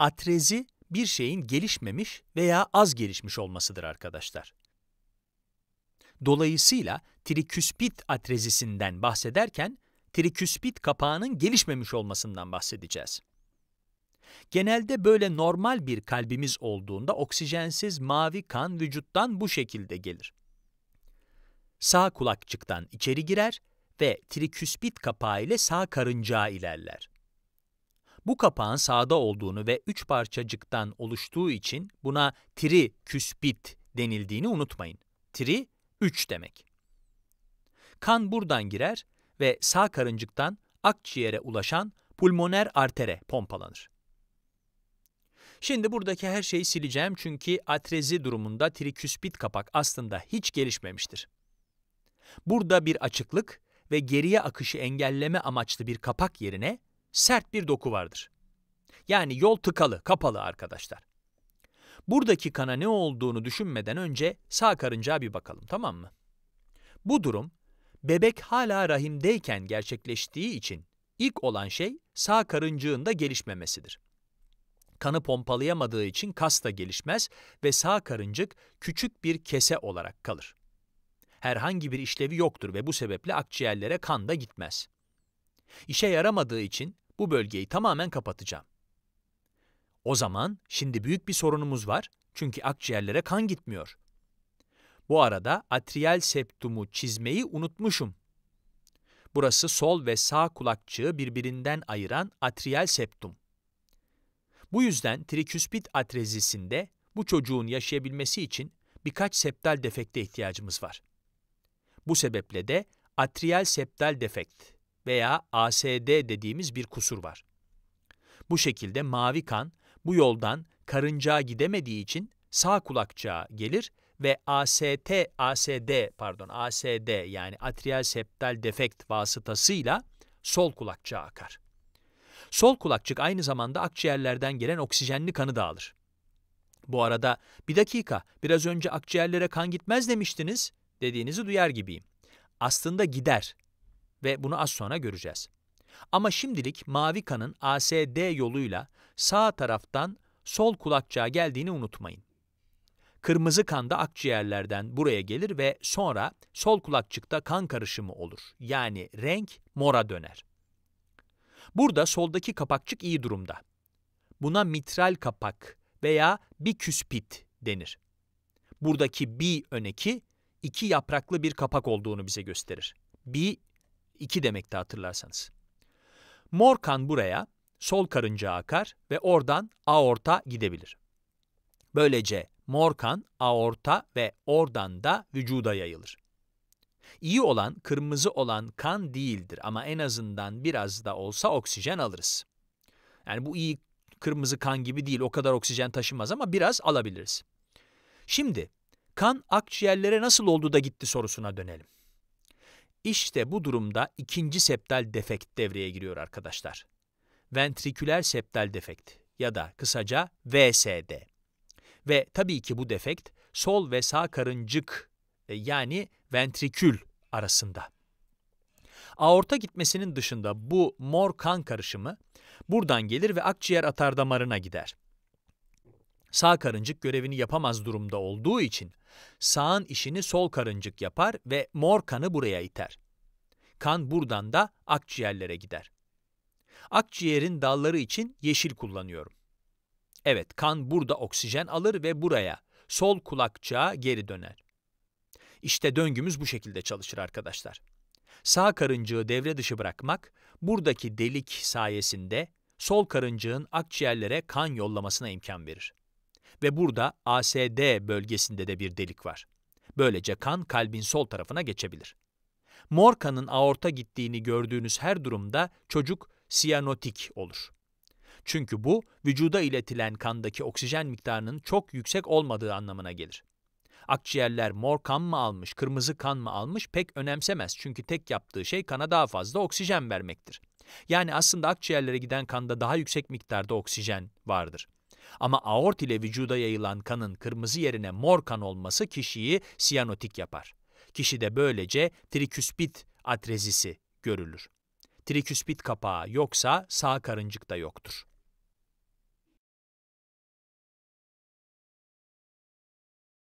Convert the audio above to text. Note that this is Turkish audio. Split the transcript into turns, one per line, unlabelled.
atrezi bir şeyin gelişmemiş veya az gelişmiş olmasıdır arkadaşlar. Dolayısıyla triküspit atrezisinden bahsederken triküspit kapağının gelişmemiş olmasından bahsedeceğiz. Genelde böyle normal bir kalbimiz olduğunda oksijensiz mavi kan vücuttan bu şekilde gelir. Sağ kulakçıktan içeri girer ve triküspit kapağı ile sağ karıncağa ilerler. Bu kapağın sağda olduğunu ve üç parçacıktan oluştuğu için buna triküspit denildiğini unutmayın. Tri, üç demek. Kan buradan girer ve sağ karıncıktan akciğere ulaşan pulmoner artere pompalanır. Şimdi buradaki her şeyi sileceğim çünkü atrezi durumunda triküspit kapak aslında hiç gelişmemiştir. Burada bir açıklık ve geriye akışı engelleme amaçlı bir kapak yerine sert bir doku vardır. Yani yol tıkalı, kapalı arkadaşlar. Buradaki kana ne olduğunu düşünmeden önce sağ karıncaya bir bakalım tamam mı? Bu durum bebek hala rahimdeyken gerçekleştiği için ilk olan şey sağ karıncığın da gelişmemesidir. Kanı pompalayamadığı için kas da gelişmez ve sağ karıncık küçük bir kese olarak kalır. Herhangi bir işlevi yoktur ve bu sebeple akciğerlere kan da gitmez. İşe yaramadığı için bu bölgeyi tamamen kapatacağım. O zaman şimdi büyük bir sorunumuz var çünkü akciğerlere kan gitmiyor. Bu arada atriyel septumu çizmeyi unutmuşum. Burası sol ve sağ kulakçığı birbirinden ayıran atriyel septum. Bu yüzden triküspit atrezisinde bu çocuğun yaşayabilmesi için birkaç septal defekte ihtiyacımız var. Bu sebeple de atriyel septal defekt veya ASD dediğimiz bir kusur var. Bu şekilde mavi kan bu yoldan karıncağa gidemediği için sağ kulakçığa gelir ve AST, ASD pardon ASD yani atrial septal defekt vasıtasıyla sol kulakçığa akar. Sol kulakçık aynı zamanda akciğerlerden gelen oksijenli kanı da alır. Bu arada bir dakika biraz önce akciğerlere kan gitmez demiştiniz dediğinizi duyar gibiyim. Aslında gider ve bunu az sonra göreceğiz. Ama şimdilik mavi kanın ASD yoluyla sağ taraftan sol kulakçığa geldiğini unutmayın. Kırmızı kan da akciğerlerden buraya gelir ve sonra sol kulakçıkta kan karışımı olur. Yani renk mora döner. Burada soldaki kapakçık iyi durumda. Buna mitral kapak veya biküspit denir. Buradaki bi öneki iki yapraklı bir kapak olduğunu bize gösterir. Bi 2 demekti hatırlarsanız. Mor kan buraya, sol karınca akar ve oradan aorta gidebilir. Böylece mor kan aorta ve oradan da vücuda yayılır. İyi olan kırmızı olan kan değildir ama en azından biraz da olsa oksijen alırız. Yani bu iyi kırmızı kan gibi değil, o kadar oksijen taşımaz ama biraz alabiliriz. Şimdi kan akciğerlere nasıl oldu da gitti sorusuna dönelim. İşte bu durumda ikinci septal defekt devreye giriyor arkadaşlar. Ventriküler septal defekt ya da kısaca VSD. Ve tabii ki bu defekt sol ve sağ karıncık e, yani ventrikül arasında. Aorta gitmesinin dışında bu mor kan karışımı buradan gelir ve akciğer atardamarına gider. Sağ karıncık görevini yapamaz durumda olduğu için Sağın işini sol karıncık yapar ve mor kanı buraya iter. Kan buradan da akciğerlere gider. Akciğerin dalları için yeşil kullanıyorum. Evet, kan burada oksijen alır ve buraya, sol kulakçığa geri döner. İşte döngümüz bu şekilde çalışır arkadaşlar. Sağ karıncığı devre dışı bırakmak, buradaki delik sayesinde sol karıncığın akciğerlere kan yollamasına imkan verir ve burada ASD bölgesinde de bir delik var. Böylece kan kalbin sol tarafına geçebilir. Morkan'ın aorta gittiğini gördüğünüz her durumda çocuk siyanotik olur. Çünkü bu, vücuda iletilen kandaki oksijen miktarının çok yüksek olmadığı anlamına gelir. Akciğerler mor kan mı almış, kırmızı kan mı almış pek önemsemez çünkü tek yaptığı şey kana daha fazla oksijen vermektir. Yani aslında akciğerlere giden kanda daha yüksek miktarda oksijen vardır. Ama aort ile vücuda yayılan kanın kırmızı yerine mor kan olması kişiyi siyanotik yapar. Kişi de böylece triküspit atrezisi görülür. Triküspit kapağı yoksa sağ karıncık da yoktur.